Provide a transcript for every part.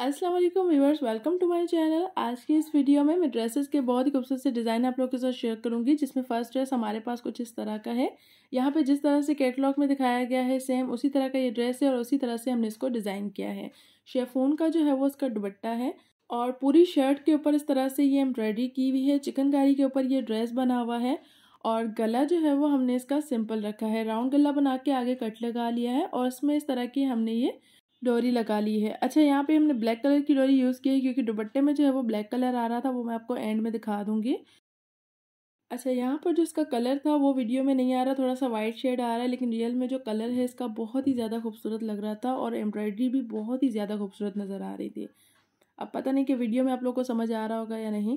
अस्सलाम वालेकुम welcome to my channel आज की इस वीडियो में मैं ड्रेसेस के बहुत ही खूबसूरत से डिज़ाइन आप लोगों के साथ शेयर करूंगी जिसमें फर्स्ट ड्रेस हमारे पास कुछ इस तरह का है यहाँ पे जिस तरह से कैटलॉग में दिखाया गया है सेम उसी तरह का ये ड्रेस है और उसी तरह से हमने इसको डिज़ाइन किया है शेफोन का जो है वो इसका दुबट्टा है और पूरी शर्ट के ऊपर इस तरह से ये एम्ब्रॉयडरी की हुई है चिकनकारी के ऊपर ये ड्रेस बना हुआ है और गला जो है वो हमने इसका सिंपल रखा है राउंड गला बना के आगे कट लगा लिया है और इसमें इस तरह की हमने ये डोरी लगा ली है अच्छा यहाँ पे हमने ब्लैक कलर की डोरी यूज़ की है क्योंकि दुपट्टे में जो है वो ब्लैक कलर आ रहा था वो मैं आपको एंड में दिखा दूँगी अच्छा यहाँ पर जो इसका कलर था वो वीडियो में नहीं आ रहा थोड़ा सा वाइट शेड आ रहा है लेकिन रियल में जो कलर है इसका बहुत ही ज़्यादा खूबसूरत लग रहा था और एम्ब्रॉयडरी भी बहुत ही ज़्यादा खूबसूरत नज़र आ रही थी अब पता नहीं कि वीडियो में आप लोग को समझ आ रहा होगा या नहीं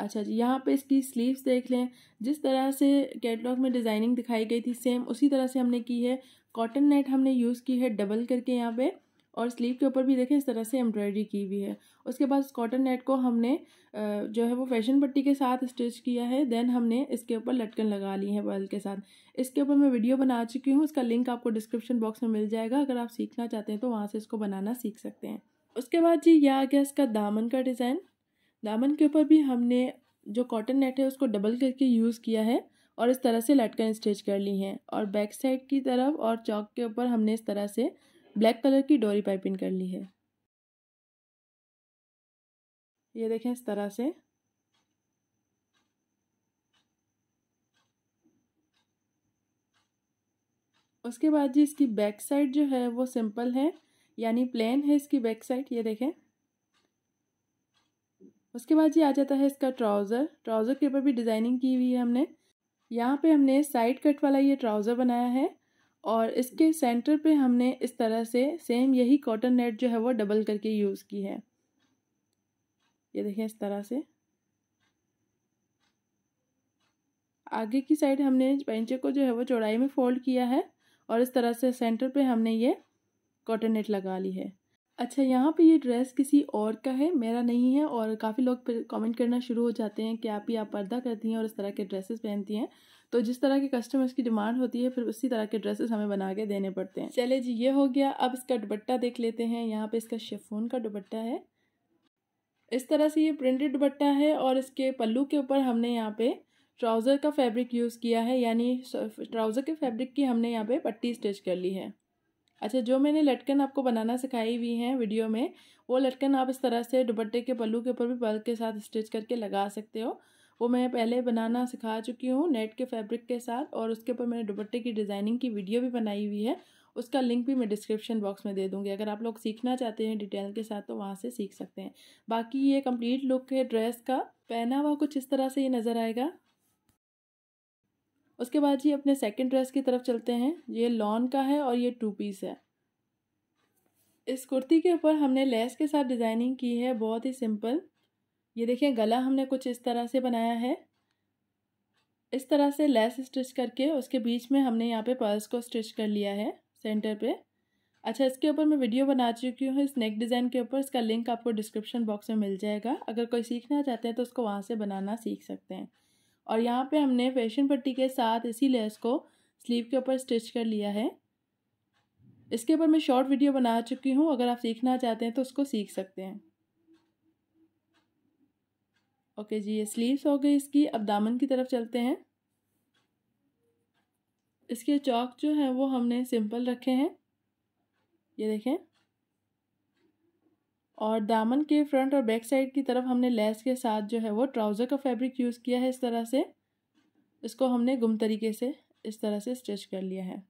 अच्छा जी यहाँ पे इसकी स्लीव्स देख लें जिस तरह से कैटलॉग में डिज़ाइनिंग दिखाई गई थी सेम उसी तरह से हमने की है कॉटन नेट हमने यूज़ की है डबल करके यहाँ पे और स्लीव के ऊपर भी देखें इस तरह से एम्ब्रॉयडरी की हुई है उसके बाद कॉटन नेट को हमने जो है वो फैशन पट्टी के साथ स्टिच किया है देन हमने इसके ऊपर लटकन लगा ली है बल के साथ इसके ऊपर मैं वीडियो बना चुकी हूँ उसका लिंक आपको डिस्क्रिप्शन बॉक्स में मिल जाएगा अगर आप सीखना चाहते हैं तो वहाँ से इसको बनाना सीख सकते हैं उसके बाद जी यह आ गया इसका दामन का डिज़ाइन दामन के ऊपर भी हमने जो कॉटन नेट है उसको डबल करके यूज़ किया है और इस तरह से लटकन स्टिच कर ली हैं और बैक साइड की तरफ और चौक के ऊपर हमने इस तरह से ब्लैक कलर की डोरी पाइपिंग कर ली है ये देखें इस तरह से उसके बाद जी इसकी बैक साइड जो है वो सिंपल है यानी प्लेन है इसकी बैक साइड ये देखें उसके बाद जी आ जाता है इसका ट्राउज़र ट्राउज़र के ऊपर भी डिज़ाइनिंग की हुई है हमने यहाँ पे हमने साइड कट वाला ये ट्राउज़र बनाया है और इसके सेंटर पे हमने इस तरह से सेम यही कॉटन नेट जो है वो डबल करके यूज़ की है ये देखें इस तरह से आगे की साइड हमने पैंचे को जो है वो चौड़ाई में फोल्ड किया है और इस तरह से सेंटर पे हमने ये कॉटन नेट लगा ली है अच्छा यहाँ पे ये ड्रेस किसी और का है मेरा नहीं है और काफ़ी लोग कमेंट करना शुरू हो जाते हैं कि आप ही आप पर्दा करती हैं और इस तरह के ड्रेसेस पहनती हैं तो जिस तरह के कस्टमर्स की डिमांड होती है फिर उसी तरह के ड्रेसेस हमें बना के देने पड़ते हैं चले जी ये हो गया अब इसका दुपट्टा देख लेते हैं यहाँ पे इसका शेफोन का दुपट्टा है इस तरह से ये प्रिंटेड दुपट्टा है और इसके पल्लू के ऊपर हमने यहाँ पे ट्राउज़र का फैब्रिक यूज़ किया है यानी ट्राउज़र के फैब्रिक की हमने यहाँ पे पट्टी स्टिच कर ली है अच्छा जो मैंने लटकन आपको बनाना सिखाई हुई है वीडियो में वो लटकन आप इस तरह से दुपट्टे के पल्लू के ऊपर भी पल के साथ स्टिच करके लगा सकते हो वो मैं पहले बनाना सिखा चुकी हूँ नेट के फैब्रिक के साथ और उसके ऊपर मैंने दुपट्टे की डिज़ाइनिंग की वीडियो भी बनाई हुई है उसका लिंक भी मैं डिस्क्रिप्शन बॉक्स में दे दूंगी अगर आप लोग सीखना चाहते हैं डिटेल के साथ तो वहाँ से सीख सकते हैं बाकी ये कम्प्लीट लुक है ड्रेस का पहना हुआ कुछ इस तरह से ये नज़र आएगा उसके बाद जी अपने सेकेंड ड्रेस की तरफ चलते हैं ये लॉन का है और ये टू पीस है इस कुर्ती के ऊपर हमने लेस के साथ डिज़ाइनिंग की है बहुत ही सिंपल ये देखिए गला हमने कुछ इस तरह से बनाया है इस तरह से लेस स्टिच करके उसके बीच में हमने यहाँ पे पर्स को स्टिच कर लिया है सेंटर पे अच्छा इसके ऊपर मैं वीडियो बना चुकी हूँ इस नेक डिज़ाइन के ऊपर इसका लिंक आपको डिस्क्रिप्शन बॉक्स में मिल जाएगा अगर कोई सीखना चाहते हैं तो उसको वहाँ से बनाना सीख सकते हैं और यहाँ पर हमने फैशन पट्टी के साथ इसी लेस को स्लीव के ऊपर स्टिच कर लिया है इसके ऊपर मैं शॉर्ट वीडियो बना चुकी हूँ अगर आप सीखना चाहते हैं तो उसको सीख सकते हैं ओके जी ये स्लीव्स हो गई इसकी अब दामन की तरफ चलते हैं इसके चौक जो हैं वो हमने सिंपल रखे हैं ये देखें और दामन के फ्रंट और बैक साइड की तरफ हमने लेस के साथ जो है वो ट्राउज़र का फैब्रिक यूज़ किया है इस तरह से इसको हमने गुम तरीके से इस तरह से स्टिच कर लिया है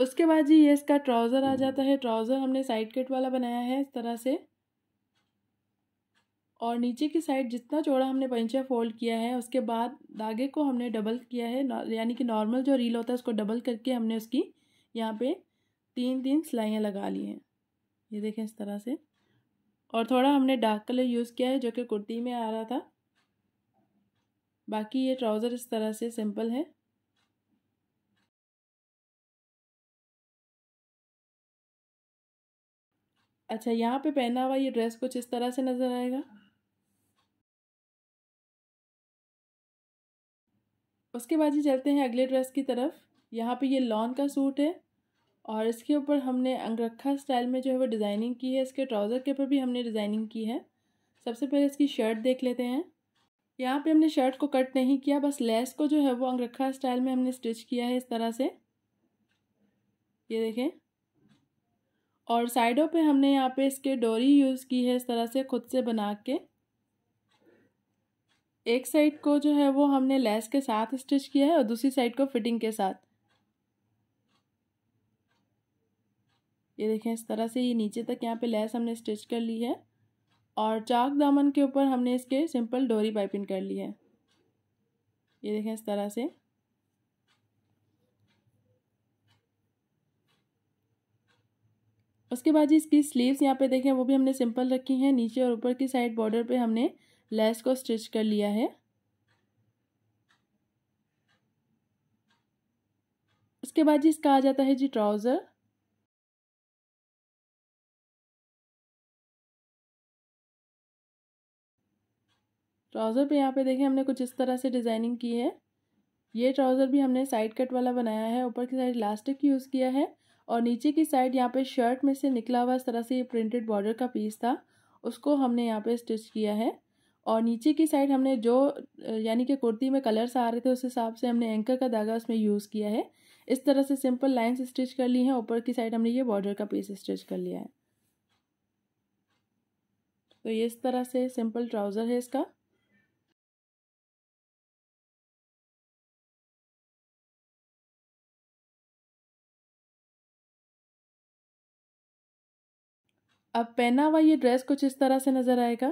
उसके बाद जी ये इसका ट्राउज़र आ जाता है ट्राउज़र हमने साइड कट वाला बनाया है इस तरह से और नीचे की साइड जितना चौड़ा हमने पंचा फोल्ड किया है उसके बाद धागे को हमने डबल किया है यानी कि नॉर्मल जो रील होता है उसको डबल करके हमने उसकी यहाँ पे तीन तीन सिलाइयाँ लगा ली हैं ये देखें इस तरह से और थोड़ा हमने डार्क कलर यूज़ किया है जो कि कुर्ती में आ रहा था बाकी ये ट्राउज़र इस तरह से सिंपल है अच्छा यहाँ पे पहना हुआ ये ड्रेस कुछ इस तरह से नज़र आएगा उसके बाद ही चलते हैं अगले ड्रेस की तरफ यहाँ पे ये लॉन का सूट है और इसके ऊपर हमने अंगरखा स्टाइल में जो है वो डिज़ाइनिंग की है इसके ट्राउज़र के ऊपर भी हमने डिज़ाइनिंग की है सबसे पहले इसकी शर्ट देख लेते हैं यहाँ पे हमने शर्ट को कट नहीं किया बस लेस को जो है वो अंगरखा स्टाइल में हमने स्टिच किया है इस तरह से ये देखें और साइडों पे हमने यहाँ पे इसके डोरी यूज़ की है इस तरह से खुद से बना के एक साइड को जो है वो हमने लेस के साथ स्टिच किया है और दूसरी साइड को फिटिंग के साथ ये देखें इस तरह से ये नीचे तक यहाँ पे लेस हमने स्टिच कर ली है और चाक दामन के ऊपर हमने इसके सिंपल डोरी पाइपिंग कर ली है ये देखें इस तरह से उसके बाद जी इसकी स्लीव्स यहाँ पे देखें वो भी हमने सिंपल रखी हैं नीचे और ऊपर की साइड बॉर्डर पे हमने लेस को स्टिच कर लिया है उसके बाद जी इसका आ जाता है जी ट्राउज़र ट्राउज़र पे यहाँ पे देखें हमने कुछ इस तरह से डिज़ाइनिंग की है ये ट्राउज़र भी हमने साइड कट वाला बनाया है ऊपर की साइड इलास्टिक यूज़ किया है और नीचे की साइड यहाँ पे शर्ट में से निकला हुआ इस तरह से ये प्रिंटेड बॉर्डर का पीस था उसको हमने यहाँ पे स्टिच किया है और नीचे की साइड हमने जो यानी कि कुर्ती में कलर्स आ रहे थे उस हिसाब से हमने एंकर का धागा उसमें यूज़ किया है इस तरह से सिंपल लाइन्स स्टिच कर ली हैं ऊपर की साइड हमने ये बॉर्डर का पीस स्टिच कर लिया है तो ये इस तरह से सिंपल ट्राउज़र है इसका अब पहना हुआ ये ड्रेस कुछ इस तरह से नज़र आएगा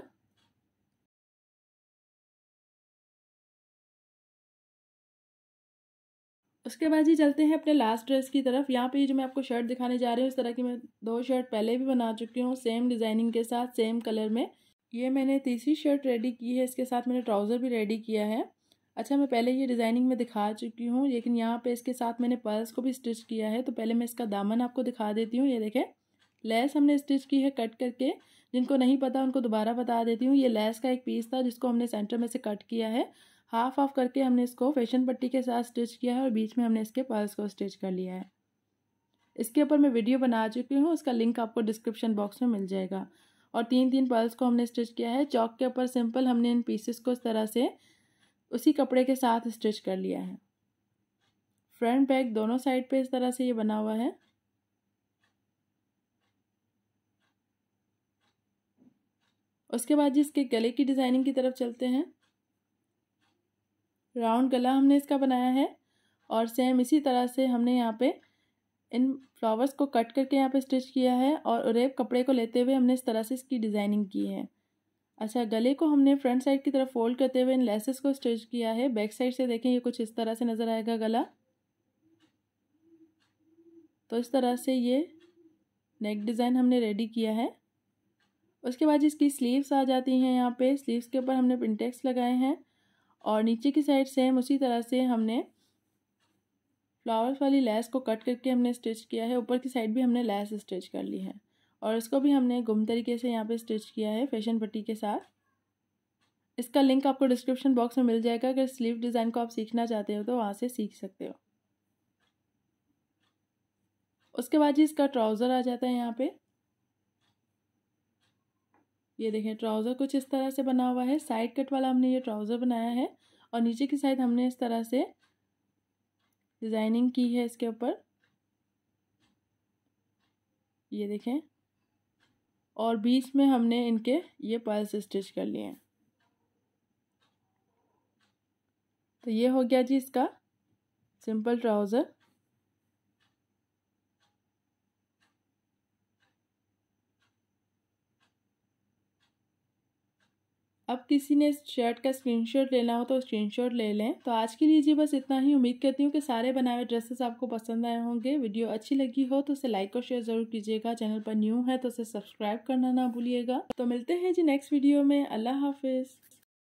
उसके बाद जी चलते हैं अपने लास्ट ड्रेस की तरफ यहाँ पे जो मैं आपको शर्ट दिखाने जा रही हूँ इस तरह की मैं दो शर्ट पहले भी बना चुकी हूँ सेम डिज़ाइनिंग के साथ सेम कलर में ये मैंने तीसरी शर्ट रेडी की है इसके साथ मैंने ट्राउज़र भी रेडी किया है अच्छा मैं पहले ये डिज़ाइनिंग में दिखा चुकी हूँ लेकिन यहाँ पे इसके साथ मैंने पर्स को भी स्टिच किया है तो पहले मैं इसका दामन आपको दिखा देती हूँ ये देखें लेस हमने स्टिच की है कट करके जिनको नहीं पता उनको दोबारा बता देती हूँ ये लेस का एक पीस था जिसको हमने सेंटर में से कट किया है हाफ ऑफ करके हमने इसको फैशन पट्टी के साथ स्टिच किया है और बीच में हमने इसके पर्ल्स को स्टिच कर लिया है इसके ऊपर मैं वीडियो बना चुकी हूँ उसका लिंक आपको डिस्क्रिप्शन बॉक्स में मिल जाएगा और तीन तीन पर्ल्स को हमने स्टिच किया है चौक के ऊपर सिंपल हमने इन पीसेस को इस तरह से उसी कपड़े के साथ स्टिच कर लिया है फ्रंट बैक दोनों साइड पे इस तरह से ये बना हुआ है उसके बाद जी इसके गले की डिज़ाइनिंग की तरफ चलते हैं राउंड गला हमने इसका बनाया है और सेम इसी तरह से हमने यहाँ पे इन फ्लावर्स को कट करके यहाँ पे स्टिच किया है और रेप कपड़े को लेते हुए हमने इस तरह से इसकी डिज़ाइनिंग की है अच्छा गले को हमने फ्रंट साइड की तरफ फोल्ड करते हुए इन लेसेस को स्टिच किया है बैक साइड से देखें ये कुछ इस तरह से नज़र आएगा गला तो इस तरह से ये नेक डिज़ाइन हमने रेडी किया है उसके बाद इसकी स्लीव्स आ जाती हैं यहाँ पे स्लीव्स के ऊपर हमने प्रिंटेक्स लगाए हैं और नीचे की साइड सेम उसी तरह से हमने फ्लावर्स वाली लैस को कट करके हमने स्टिच किया है ऊपर की साइड भी हमने लैस स्टिच कर ली है और इसको भी हमने गुम तरीके से यहाँ पे स्टिच किया है फैशन पट्टी के साथ इसका लिंक आपको डिस्क्रिप्शन बॉक्स में मिल जाएगा अगर स्लीव डिज़ाइन को आप सीखना चाहते हो तो वहाँ से सीख सकते हो उसके बाद जी इसका ट्राउज़र आ जाता है यहाँ पर ये देखें ट्राउज़र कुछ इस तरह से बना हुआ है साइड कट वाला हमने ये ट्राउज़र बनाया है और नीचे की साइड हमने इस तरह से डिज़ाइनिंग की है इसके ऊपर ये देखें और बीच में हमने इनके ये पर्ल्स स्टिच कर लिए हैं तो ये हो गया जी इसका सिंपल ट्राउज़र अब किसी ने इस शर्ट का स्क्रीनशॉट लेना हो तो स्क्रीनशॉट ले लें तो आज के लिए जी बस इतना ही उम्मीद करती हूँ कि सारे बनाए हुए ड्रेसेस आपको पसंद आए होंगे वीडियो अच्छी लगी हो तो उसे लाइक और शेयर जरूर कीजिएगा चैनल पर न्यू है तो उसे सब्सक्राइब करना ना भूलिएगा तो मिलते हैं जी नेक्स्ट वीडियो में अल्लाह हाफिज़